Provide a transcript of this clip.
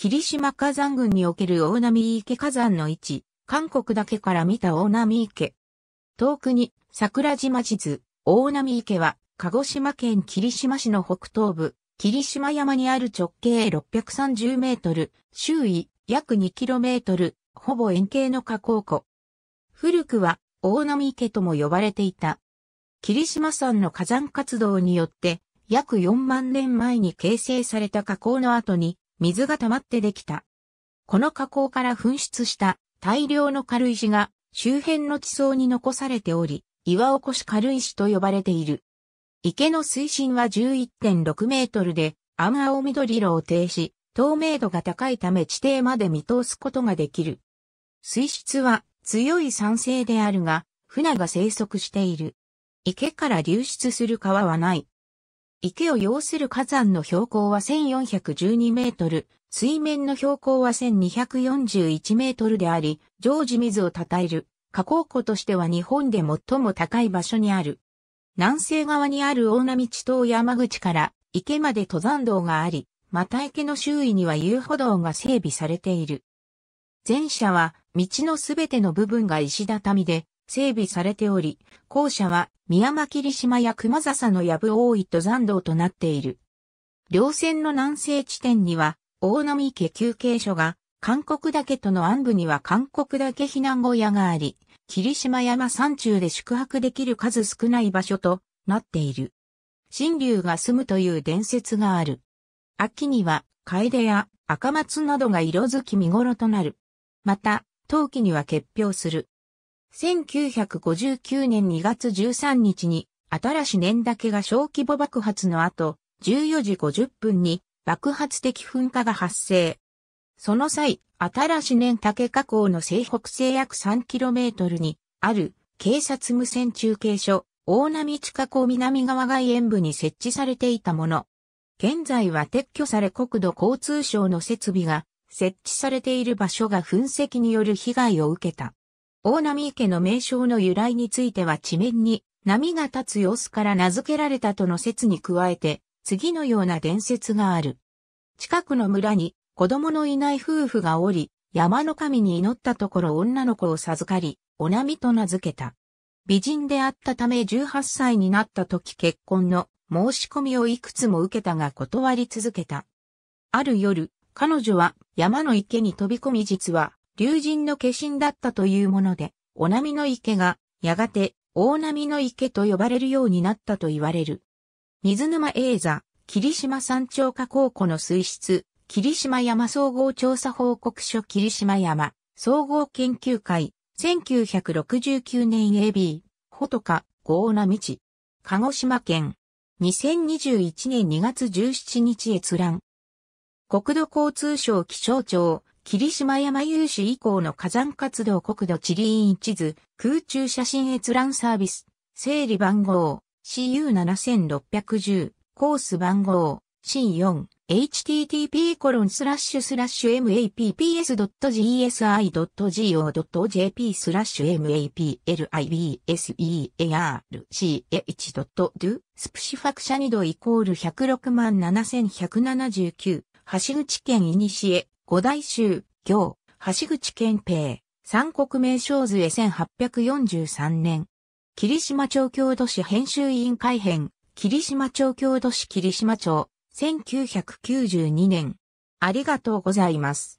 霧島火山群における大波池火山の位置、韓国だけから見た大波池。遠くに桜島地図、大波池は鹿児島県霧島市の北東部、霧島山にある直径630メートル、周囲約2キロメートル、ほぼ円形の河口湖。古くは大波池とも呼ばれていた。霧島山の火山活動によって約4万年前に形成された河口の後に水が溜まってできた。この火口から噴出した大量の軽石が周辺の地層に残されており、岩起こし軽石と呼ばれている。池の水深は11.6メートルで、青青緑色を呈し、透明度が高いため地底まで見通すことができる。水質は強い酸性であるが、船が生息している。池から流出する川はない。池を擁する火山の標高は1412メートル、水面の標高は1241メートルであり、常時水を称える、河口湖としては日本で最も高い場所にある。南西側にある大波地頭山口から池まで登山道があり、また池の周囲には遊歩道が整備されている。前者は道のすべての部分が石畳で、整備されており、校舎は宮間霧島や熊笹の藪大井と山道となっている。両線の南西地点には、大野家休憩所が、韓国岳との安部には韓国岳避難小屋があり、霧島山山中で宿泊できる数少ない場所となっている。新竜が住むという伝説がある。秋には、楓や赤松などが色づき見頃となる。また、冬季には結氷する。1959年2月13日に、新し年岳が小規模爆発の後、14時50分に爆発的噴火が発生。その際、新し年岳河口の西北西約 3km にある警察無線中継所、大波地下港南側外縁部に設置されていたもの。現在は撤去され国土交通省の設備が設置されている場所が噴石による被害を受けた。大波池の名称の由来については地面に波が立つ様子から名付けられたとの説に加えて、次のような伝説がある。近くの村に子供のいない夫婦がおり、山の神に祈ったところ女の子を授かり、お波と名付けた。美人であったため18歳になった時結婚の申し込みをいくつも受けたが断り続けた。ある夜、彼女は山の池に飛び込み実は竜神の化身だったというもので、お波の池が、やがて、大波の池と呼ばれるようになったと言われる。水沼映座、霧島山頂下高庫の水質、霧島山総合調査報告書霧島山総合研究会、1969年 AB、ほとか、豪波地。鹿児島県、2021年2月17日閲覧。国土交通省気象庁、霧島山有志以降の火山活動国土地理院地図、空中写真閲覧サービス、整理番号、CU7610、コース番号、C4、http コロンスラッシュスラッシュ m a p s g s i g o j p スラッシュ maplibserch.do スプシファクシャニドイコール106万7179橋口県イニシエ五大衆、行、橋口憲平、三国名称図へ1843年。霧島町郷土史編集委員会編、霧島町郷土史霧島町、1992年。ありがとうございます。